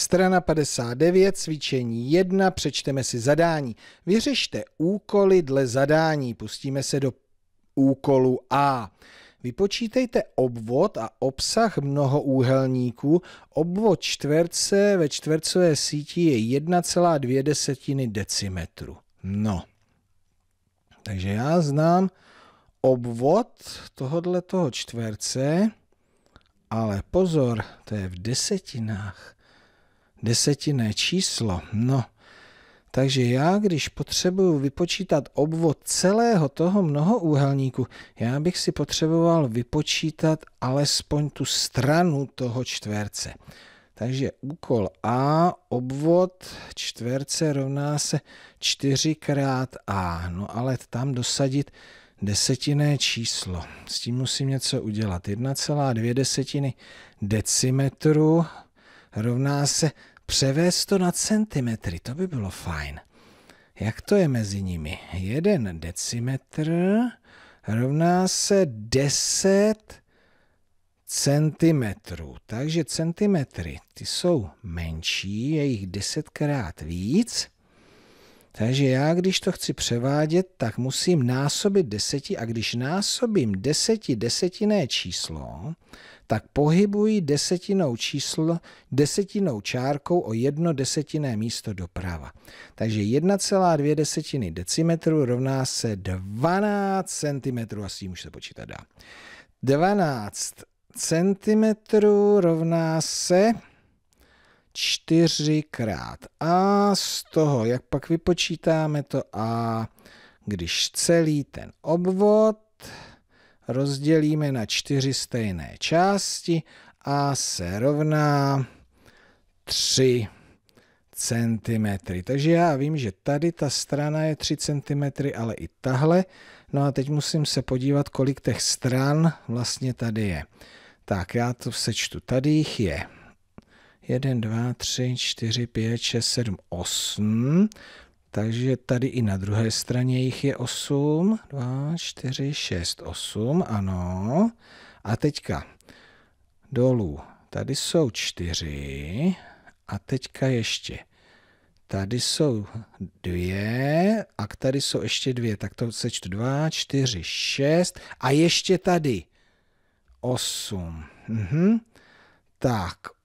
Strana 59, cvičení 1, přečteme si zadání. Vyřešte úkoly dle zadání, pustíme se do úkolu A. Vypočítejte obvod a obsah mnohoúhelníků. Obvod čtverce ve čtvercové síti je 1,2 desetiny decimetru. No, takže já znám obvod tohohle toho čtverce, ale pozor, to je v desetinách desetinné číslo. No, takže já, když potřebuju vypočítat obvod celého toho mnohoúhelníku, já bych si potřeboval vypočítat alespoň tu stranu toho čtverce. Takže úkol A, obvod čtverce rovná se 4 krát A. No ale tam dosadit desetinné číslo. S tím musím něco udělat. 1,2 desetiny decimetru rovná se Převést to na centimetry, to by bylo fajn. Jak to je mezi nimi? 1 decimetr rovná se 10 centimetrů. Takže centimetry, ty jsou menší, je jich desetkrát víc. Takže já, když to chci převádět, tak musím násobit deseti a když násobím deseti desetinné číslo, tak pohybují desetinou číslo, desetinou čárkou o jedno desetinné místo doprava. Takže 1,2 desetiny decimetru rovná se 12 cm a s tím už se počítat dá. 12 cm rovná se čtyřikrát a z toho, jak pak vypočítáme to a, když celý ten obvod, rozdělíme na čtyři stejné části a se rovná 3 cm. Takže já vím, že tady ta strana je 3 cm, ale i tahle. No a teď musím se podívat, kolik těch stran vlastně tady je. Tak já to sečtu. Tady jich je 1, 2, 3, 4, 5, 6, 7, 8. Takže tady i na druhé straně jich je 8, 2, 4, 6, 8, ano. A teďka dolů, tady jsou 4 a teďka ještě. Tady jsou dvě a tady jsou ještě dvě, tak to sečtu 2, 4, 6 a ještě tady 8. Mhm. Tak,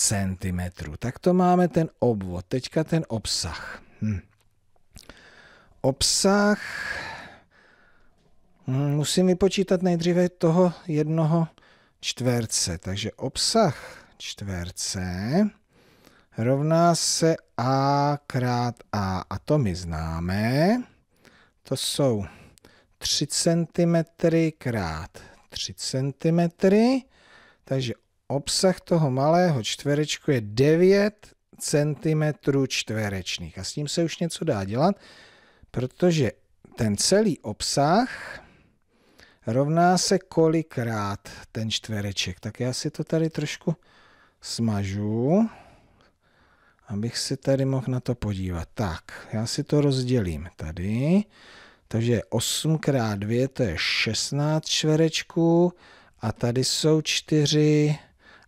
cm. Tak to máme ten obvod. Teďka ten obsah. Hm. Obsah hm, musím vypočítat nejdříve toho jednoho čtverce. Takže obsah čtverce rovná se a krát a. A to my známe. To jsou 3 cm krát 3 cm. Takže obsah toho malého čtverečku je 9 cm čtverečných. A s tím se už něco dá dělat, protože ten celý obsah rovná se kolikrát ten čtvereček. Tak já si to tady trošku smažu, abych si tady mohl na to podívat. Tak, já si to rozdělím tady. Takže 8 x 2 to je 16 čtverečků a tady jsou 4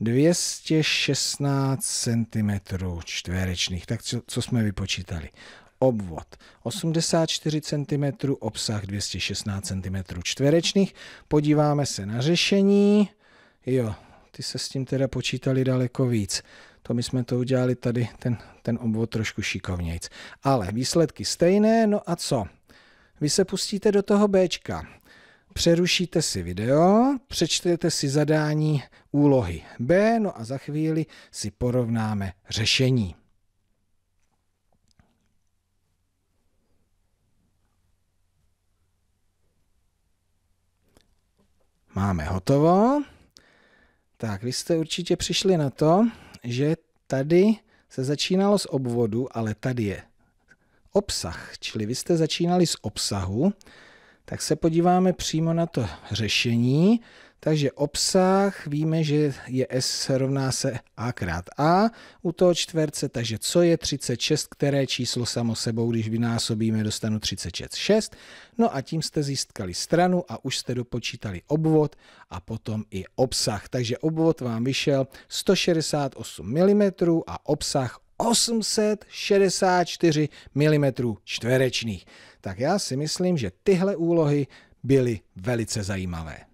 216 cm čtverečných. Tak co, co jsme vypočítali? Obvod 84 cm, obsah 216 cm čtverečných. Podíváme se na řešení. Jo, ty se s tím teda počítali daleko víc. To my jsme to udělali tady, ten, ten obvod trošku šikovnějc. Ale výsledky stejné, no a co? Vy se pustíte do toho Bčka. Přerušíte si video, přečtete si zadání úlohy B, no a za chvíli si porovnáme řešení. Máme hotovo. Tak, vy jste určitě přišli na to, že tady se začínalo z obvodu, ale tady je obsah, čili vy jste začínali z obsahu, tak se podíváme přímo na to řešení. Takže obsah, víme, že je S rovná se A krát A u toho čtverce, takže co je 36, které číslo samo sebou, když vynásobíme, dostanu 36. No a tím jste získali stranu a už jste dopočítali obvod a potom i obsah. Takže obvod vám vyšel 168 mm a obsah 864 mm čtverečných tak já si myslím, že tyhle úlohy byly velice zajímavé.